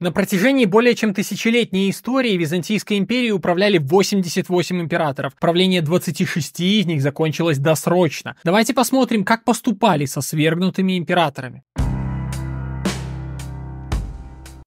На протяжении более чем тысячелетней истории Византийской империи управляли 88 императоров. Правление 26 из них закончилось досрочно. Давайте посмотрим, как поступали со свергнутыми императорами.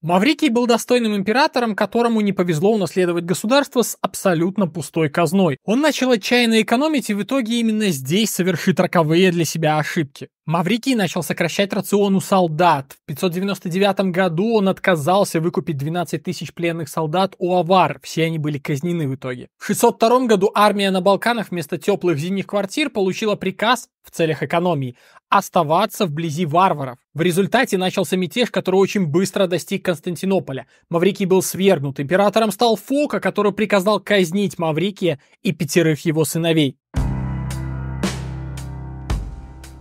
Маврикий был достойным императором, которому не повезло унаследовать государство с абсолютно пустой казной. Он начал отчаянно экономить и в итоге именно здесь совершит роковые для себя ошибки. Маврикий начал сокращать рацион у солдат. В 599 году он отказался выкупить 12 тысяч пленных солдат у авар, все они были казнены в итоге. В 602 году армия на Балканах вместо теплых зимних квартир получила приказ в целях экономии оставаться вблизи варваров. В результате начался мятеж, который очень быстро достиг Константинополя. Маврикий был свергнут, императором стал Фока, который приказал казнить Маврикия и пятерых его сыновей.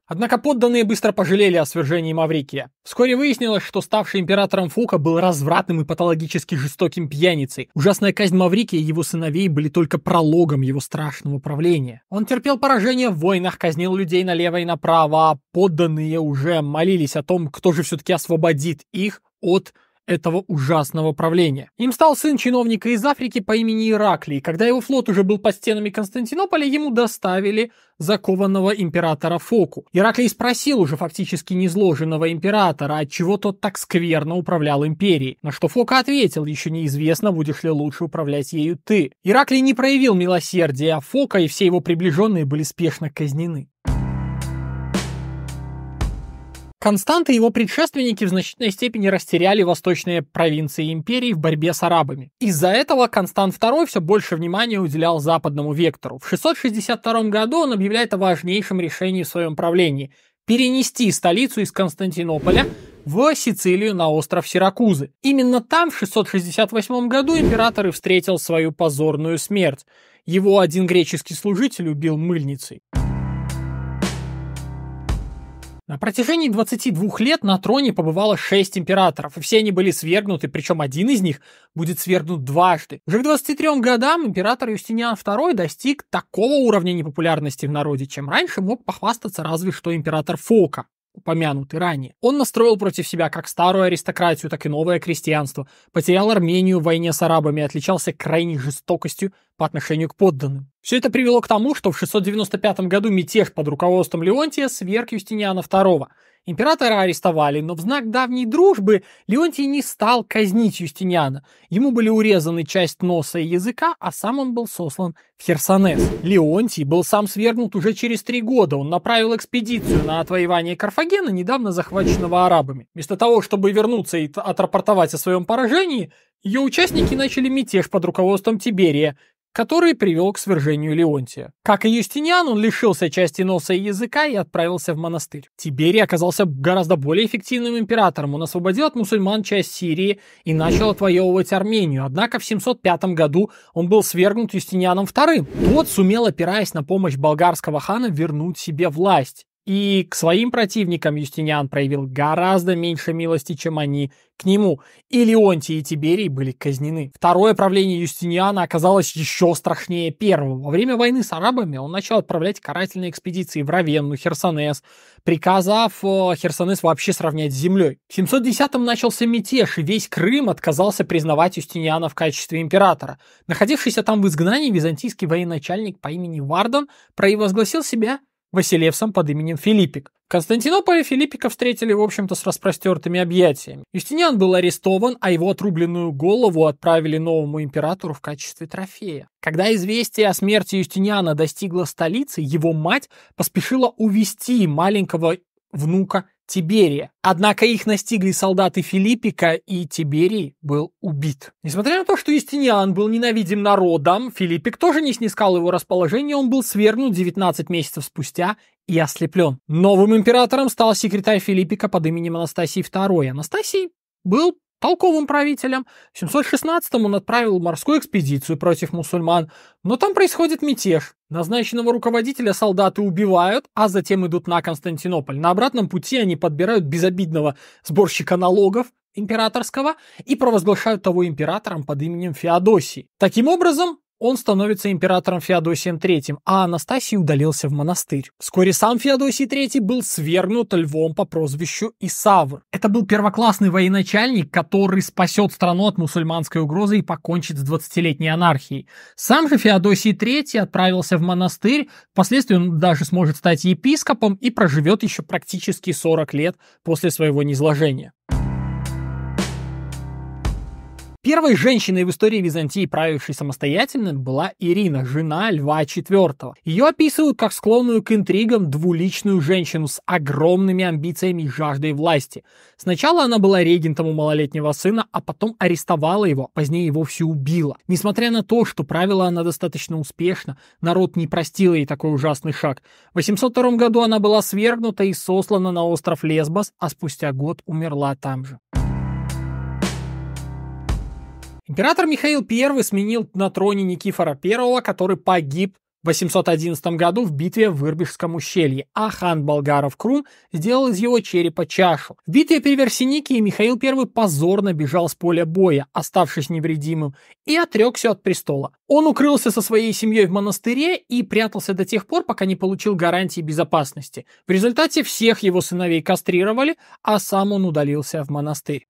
Однако подданные быстро пожалели о свержении Маврикия. Вскоре выяснилось, что ставший императором Фука был развратным и патологически жестоким пьяницей. Ужасная казнь Маврикия и его сыновей были только прологом его страшного правления. Он терпел поражение в войнах, казнил людей налево и направо, а подданные уже молились о том, кто же все-таки освободит их от этого ужасного правления. Им стал сын чиновника из Африки по имени Ираклий. Когда его флот уже был по стенами Константинополя, ему доставили закованного императора Фоку. Ираклий спросил уже фактически незложенного императора, от чего тот так скверно управлял империей. На что Фока ответил, еще неизвестно, будешь ли лучше управлять ею ты. Ираклий не проявил милосердия, а Фока и все его приближенные были спешно казнены. Констант и его предшественники в значительной степени растеряли восточные провинции империи в борьбе с арабами. Из-за этого Констант II все больше внимания уделял западному вектору. В 662 году он объявляет о важнейшем решении в своем правлении – перенести столицу из Константинополя в Сицилию на остров Сиракузы. Именно там в 668 году император и встретил свою позорную смерть. Его один греческий служитель убил мыльницей. На протяжении 22 лет на троне побывало 6 императоров, и все они были свергнуты, причем один из них будет свергнут дважды. Уже к 23 годам император Юстиниан II достиг такого уровня непопулярности в народе, чем раньше мог похвастаться разве что император Фока упомянутый ранее. Он настроил против себя как старую аристократию, так и новое крестьянство, потерял Армению в войне с арабами, отличался крайней жестокостью по отношению к подданным. Все это привело к тому, что в 695 году мятеж под руководством Леонтия сверг Юстиниана II. Императора арестовали, но в знак давней дружбы Леонтий не стал казнить Юстиниана. Ему были урезаны часть носа и языка, а сам он был сослан в Херсонес. Леонтий был сам свергнут уже через три года. Он направил экспедицию на отвоевание Карфагена, недавно захваченного арабами. Вместо того, чтобы вернуться и отрапортовать о своем поражении, ее участники начали мятеж под руководством Тиберия, который привел к свержению Леонтия. Как и Юстиниан, он лишился части носа и языка и отправился в монастырь. Тиберий оказался гораздо более эффективным императором. Он освободил от мусульман часть Сирии и начал отвоевывать Армению. Однако в 705 году он был свергнут Юстинианом II. Тот сумел, опираясь на помощь болгарского хана, вернуть себе власть. И к своим противникам Юстиниан проявил гораздо меньше милости, чем они к нему. И Леонтий и Тиберий были казнены. Второе правление Юстиниана оказалось еще страшнее первого. Во время войны с арабами он начал отправлять карательные экспедиции в Равенну, Херсонес, приказав э, Херсонес вообще сравнять с землей. В 710-м начался мятеж, и весь Крым отказался признавать Юстиниана в качестве императора. Находившийся там в изгнании, византийский военачальник по имени Вардан провозгласил себя Василевсом под именем Филиппик. В Константинополе Филиппика встретили, в общем-то, с распростертыми объятиями. Юстиниан был арестован, а его отрубленную голову отправили новому императору в качестве трофея. Когда известие о смерти Юстиниана достигло столицы, его мать поспешила увести маленького внука Тиберия. Однако их настигли солдаты Филиппика, и Тиберий был убит. Несмотря на то, что Истиниан был ненавидим народом, Филиппик тоже не снискал его расположение, он был свергнут 19 месяцев спустя и ослеплен. Новым императором стал секретарь Филиппика под именем Анастасии II. Анастасий был Толковым правителем в 716 он отправил морскую экспедицию против мусульман, но там происходит мятеж. Назначенного руководителя солдаты убивают, а затем идут на Константинополь. На обратном пути они подбирают безобидного сборщика налогов, императорского и провозглашают того императором под именем Феодосий. Таким образом, он становится императором Феодосием III, а Анастасий удалился в монастырь. Вскоре сам Феодосий III был свергнут львом по прозвищу Исавр. Это был первоклассный военачальник, который спасет страну от мусульманской угрозы и покончит с 20-летней анархией. Сам же Феодосий III отправился в монастырь, впоследствии он даже сможет стать епископом и проживет еще практически 40 лет после своего низложения. Первой женщиной в истории Византии, правившей самостоятельно, была Ирина, жена Льва IV. Ее описывают как склонную к интригам двуличную женщину с огромными амбициями и жаждой власти. Сначала она была регентом у малолетнего сына, а потом арестовала его, позднее его все убила. Несмотря на то, что правила она достаточно успешно, народ не простил ей такой ужасный шаг. В 802 году она была свергнута и сослана на остров Лесбос, а спустя год умерла там же. Император Михаил I сменил на троне Никифора I, который погиб в 811 году в битве в Ирбишском ущелье, а хан Болгаров Крум сделал из его черепа чашу. В битве при Версиникии Михаил I позорно бежал с поля боя, оставшись невредимым, и отрекся от престола. Он укрылся со своей семьей в монастыре и прятался до тех пор, пока не получил гарантии безопасности. В результате всех его сыновей кастрировали, а сам он удалился в монастырь.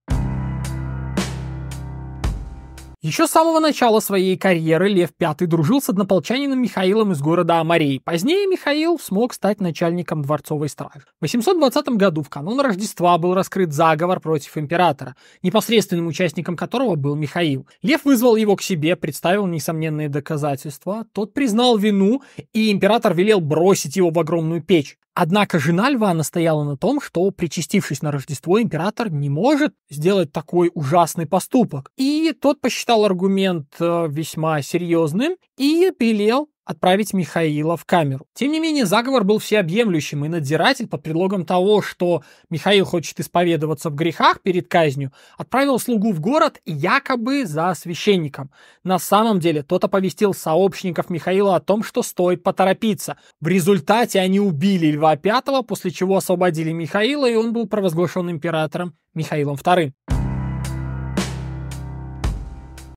Еще с самого начала своей карьеры Лев V дружил с однополчанином Михаилом из города Амарей. Позднее Михаил смог стать начальником дворцовой стражи. В 820 году, в канун Рождества, был раскрыт заговор против императора, непосредственным участником которого был Михаил. Лев вызвал его к себе, представил несомненные доказательства, тот признал вину, и император велел бросить его в огромную печь. Однако жена льва настояла на том, что, причастившись на Рождество, император не может сделать такой ужасный поступок. И тот посчитал аргумент э, весьма серьезным и велел отправить Михаила в камеру. Тем не менее, заговор был всеобъемлющим, и надзиратель под предлогом того, что Михаил хочет исповедоваться в грехах перед казнью, отправил слугу в город якобы за священником. На самом деле, тот оповестил сообщников Михаила о том, что стоит поторопиться. В результате они убили Льва Пятого, после чего освободили Михаила, и он был провозглашен императором Михаилом Вторым.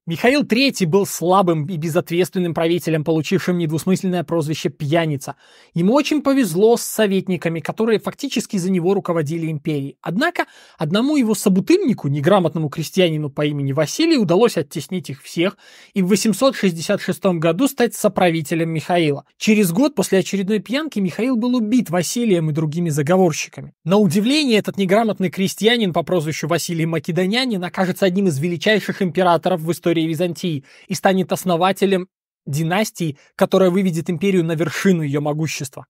Михаил III был слабым и безответственным правителем, получившим недвусмысленное прозвище «пьяница». Ему очень повезло с советниками, которые фактически за него руководили империей. Однако одному его собутыльнику, неграмотному крестьянину по имени Василий, удалось оттеснить их всех и в 866 году стать соправителем Михаила. Через год после очередной пьянки Михаил был убит Василием и другими заговорщиками. На удивление, этот неграмотный крестьянин по прозвищу Василий Македонянин окажется одним из величайших императоров в истории истории Византии и станет основателем династии, которая выведет империю на вершину ее могущества.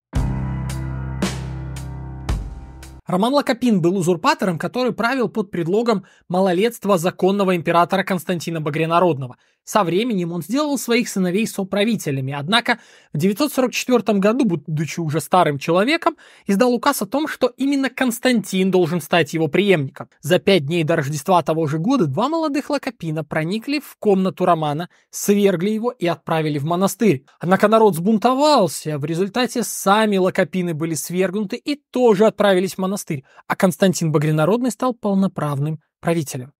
Роман Лакопин был узурпатором, который правил под предлогом малолетства законного императора Константина Багрянародного. Со временем он сделал своих сыновей соправителями, однако в 944 году, будучи уже старым человеком, издал указ о том, что именно Константин должен стать его преемником. За пять дней до Рождества того же года два молодых Лакопина проникли в комнату Романа, свергли его и отправили в монастырь. Однако народ сбунтовался, в результате сами Лакопины были свергнуты и тоже отправились в монастырь монастырь, а Константин Багринародный стал полноправным правителем.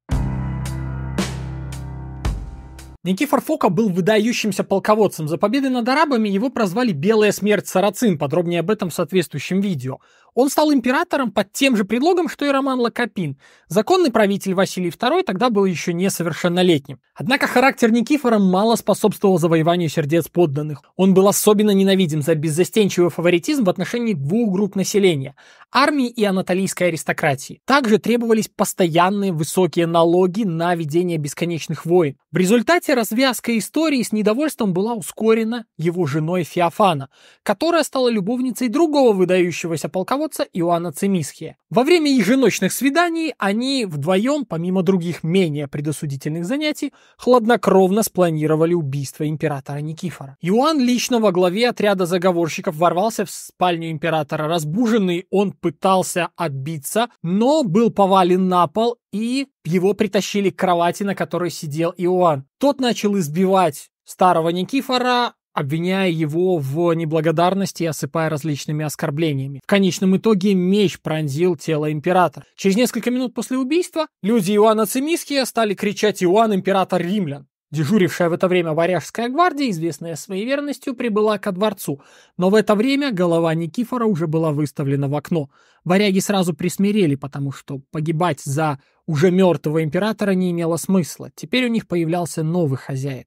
Никифор Фока был выдающимся полководцем. За победы над арабами его прозвали «Белая смерть Сарацин», подробнее об этом в соответствующем видео. Он стал императором под тем же предлогом, что и Роман Лакопин. Законный правитель Василий II тогда был еще несовершеннолетним. Однако характер Никифора мало способствовал завоеванию сердец подданных. Он был особенно ненавидим за беззастенчивый фаворитизм в отношении двух групп населения – армии и анатолийской аристократии. Также требовались постоянные высокие налоги на ведение бесконечных войн. В результате развязка истории с недовольством была ускорена его женой Феофана, которая стала любовницей другого выдающегося полководца полководца Иоанна Цимисхи. Во время еженочных свиданий они вдвоем, помимо других менее предосудительных занятий, хладнокровно спланировали убийство императора Никифора. Иоанн лично во главе отряда заговорщиков ворвался в спальню императора. Разбуженный он пытался отбиться, но был повален на пол и его притащили к кровати, на которой сидел Иоанн. Тот начал избивать старого Никифора, обвиняя его в неблагодарности и осыпая различными оскорблениями. В конечном итоге меч пронзил тело императора. Через несколько минут после убийства люди Иоанна Цимиския стали кричать «Иоанн, император римлян!». Дежурившая в это время Варяжская гвардия, известная своей верностью, прибыла ко дворцу, но в это время голова Никифора уже была выставлена в окно. Варяги сразу присмирели, потому что погибать за уже мертвого императора не имело смысла. Теперь у них появлялся новый хозяин.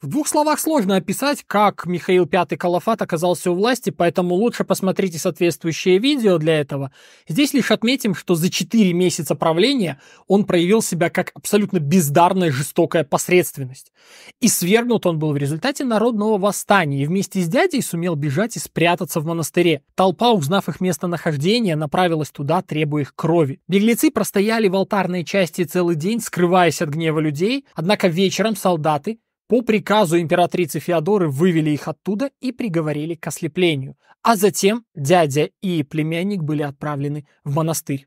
В двух словах сложно описать, как Михаил пятый Калафат оказался у власти, поэтому лучше посмотрите соответствующее видео для этого. Здесь лишь отметим, что за 4 месяца правления он проявил себя как абсолютно бездарная жестокая посредственность. И свергнут он был в результате народного восстания и вместе с дядей сумел бежать и спрятаться в монастыре. Толпа, узнав их местонахождение, направилась туда, требуя их крови. Беглецы простояли в алтарной части целый день, скрываясь от гнева людей, однако вечером солдаты, по приказу императрицы Феодоры вывели их оттуда и приговорили к ослеплению, а затем дядя и племянник были отправлены в монастырь.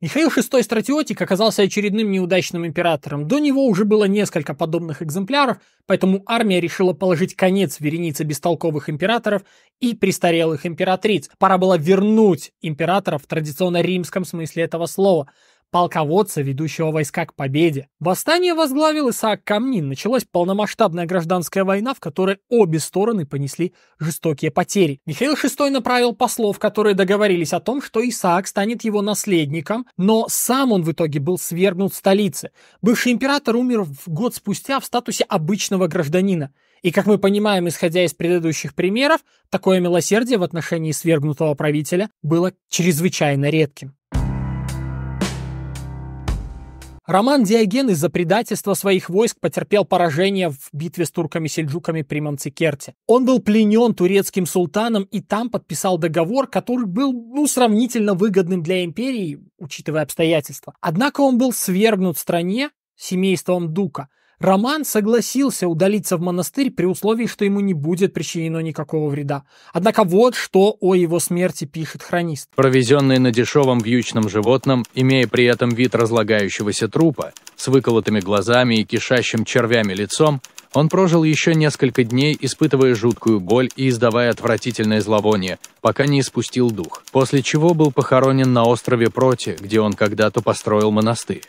Михаил VI Стратиотик оказался очередным неудачным императором. До него уже было несколько подобных экземпляров, поэтому армия решила положить конец веренице бестолковых императоров и престарелых императриц. Пора было вернуть императора в традиционно римском смысле этого слова – полководца, ведущего войска к победе. Восстание возглавил Исаак Камнин. Началась полномасштабная гражданская война, в которой обе стороны понесли жестокие потери. Михаил VI направил послов, которые договорились о том, что Исаак станет его наследником, но сам он в итоге был свергнут в столице. Бывший император умер год спустя в статусе обычного гражданина. И, как мы понимаем, исходя из предыдущих примеров, такое милосердие в отношении свергнутого правителя было чрезвычайно редким. Роман Диоген из-за предательства своих войск потерпел поражение в битве с турками-сельджуками при Манцикерте. Он был пленен турецким султаном и там подписал договор, который был ну, сравнительно выгодным для империи, учитывая обстоятельства. Однако он был свергнут в стране семейством Дука – Роман согласился удалиться в монастырь при условии, что ему не будет причинено никакого вреда. Однако вот что о его смерти пишет хронист. Провезенный на дешевом вьючном животном, имея при этом вид разлагающегося трупа, с выколотыми глазами и кишащим червями лицом, он прожил еще несколько дней, испытывая жуткую боль и издавая отвратительное зловоние, пока не испустил дух, после чего был похоронен на острове Проти, где он когда-то построил монастырь.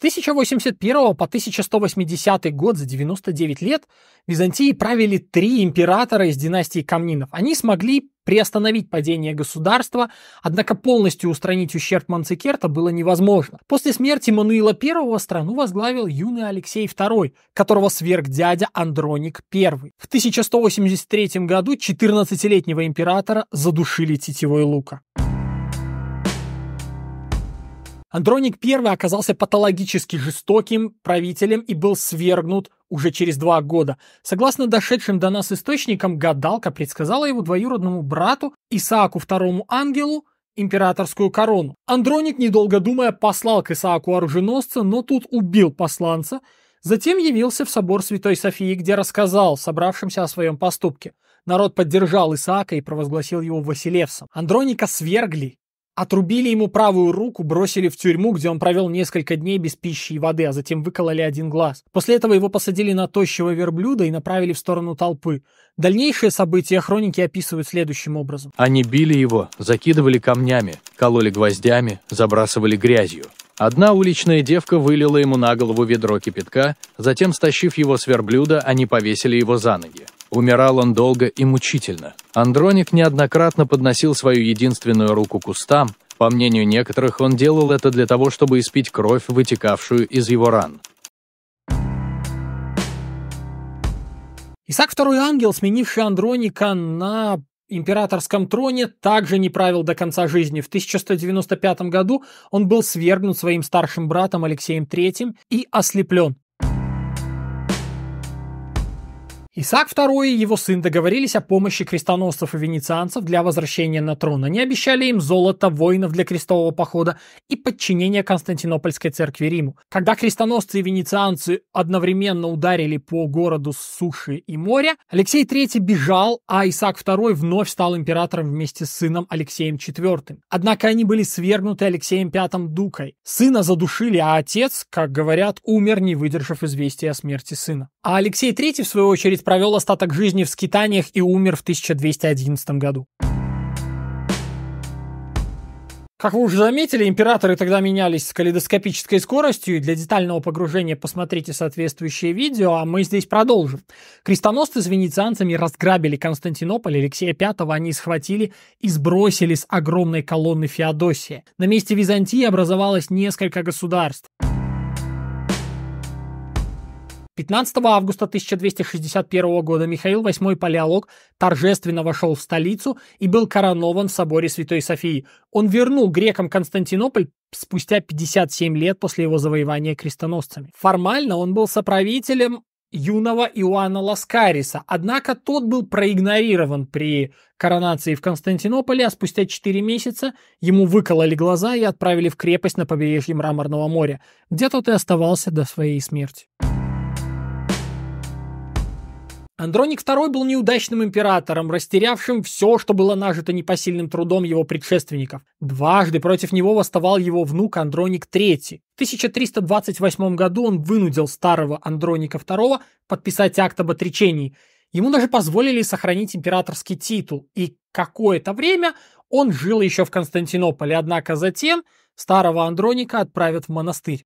1081 по 1180 год за 99 лет Византии правили три императора из династии Камнинов. Они смогли приостановить падение государства, однако полностью устранить ущерб Манцикерта было невозможно. После смерти Мануила I страну возглавил юный Алексей II, которого сверг дядя Андроник I. В 1183 году 14-летнего императора задушили тетивой лука. Андроник I оказался патологически жестоким правителем и был свергнут уже через два года. Согласно дошедшим до нас источникам, гадалка предсказала его двоюродному брату Исааку II Ангелу императорскую корону. Андроник, недолго думая, послал к Исааку оруженосца, но тут убил посланца, затем явился в собор Святой Софии, где рассказал собравшимся о своем поступке. Народ поддержал Исаака и провозгласил его Василевсом. Андроника свергли Отрубили ему правую руку, бросили в тюрьму, где он провел несколько дней без пищи и воды, а затем выкололи один глаз. После этого его посадили на тощего верблюда и направили в сторону толпы. Дальнейшие события хроники описывают следующим образом. Они били его, закидывали камнями, кололи гвоздями, забрасывали грязью. Одна уличная девка вылила ему на голову ведро кипятка, затем, стащив его с верблюда, они повесили его за ноги. Умирал он долго и мучительно. Андроник неоднократно подносил свою единственную руку к устам, по мнению некоторых, он делал это для того, чтобы испить кровь, вытекавшую из его ран. Исаак II Ангел, сменивший Андроника на императорском троне, также не правил до конца жизни. В 1195 году он был свергнут своим старшим братом Алексеем III и ослеплен. Исаак II и его сын договорились о помощи крестоносцев и венецианцев для возвращения на трон. Они обещали им золото, воинов для крестового похода и подчинение Константинопольской церкви Риму. Когда крестоносцы и венецианцы одновременно ударили по городу с суши и моря, Алексей III бежал, а Исаак II вновь стал императором вместе с сыном Алексеем IV. Однако они были свергнуты Алексеем V Дукой. Сына задушили, а отец, как говорят, умер, не выдержав известия о смерти сына. А Алексей III, в свою очередь, провел остаток жизни в скитаниях и умер в 1211 году. Как вы уже заметили, императоры тогда менялись с калейдоскопической скоростью, и для детального погружения посмотрите соответствующее видео, а мы здесь продолжим. Крестоносцы с венецианцами разграбили Константинополь, Алексея V они схватили и сбросили с огромной колонны Феодосия. На месте Византии образовалось несколько государств. 15 августа 1261 года Михаил VIII Палеолог торжественно вошел в столицу и был коронован в соборе Святой Софии. Он вернул грекам Константинополь спустя 57 лет после его завоевания крестоносцами. Формально он был соправителем юного Иоанна Ласкариса. Однако тот был проигнорирован при коронации в Константинополе, а спустя 4 месяца ему выкололи глаза и отправили в крепость на побережье Мраморного моря, где тот и оставался до своей смерти. Андроник II был неудачным императором, растерявшим все, что было нажито непосильным трудом его предшественников. Дважды против него восставал его внук Андроник III. В 1328 году он вынудил старого Андроника II подписать акт об отречении. Ему даже позволили сохранить императорский титул, и какое-то время он жил еще в Константинополе, однако затем старого Андроника отправят в монастырь.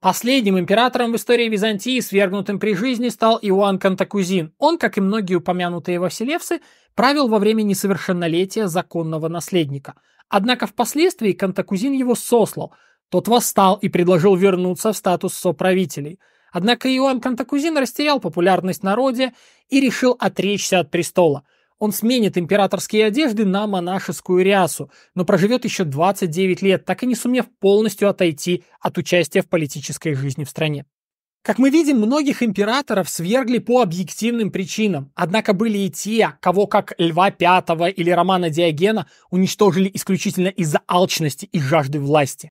Последним императором в истории Византии, свергнутым при жизни, стал Иоанн Кантакузин. Он, как и многие упомянутые василевсы, правил во время несовершеннолетия законного наследника. Однако впоследствии Кантакузин его сослал. Тот восстал и предложил вернуться в статус соправителей. Однако Иоанн Кантакузин растерял популярность народе и решил отречься от престола – он сменит императорские одежды на монашескую рясу, но проживет еще 29 лет, так и не сумев полностью отойти от участия в политической жизни в стране. Как мы видим, многих императоров свергли по объективным причинам, однако были и те, кого как Льва Пятого или Романа Диогена уничтожили исключительно из-за алчности и жажды власти.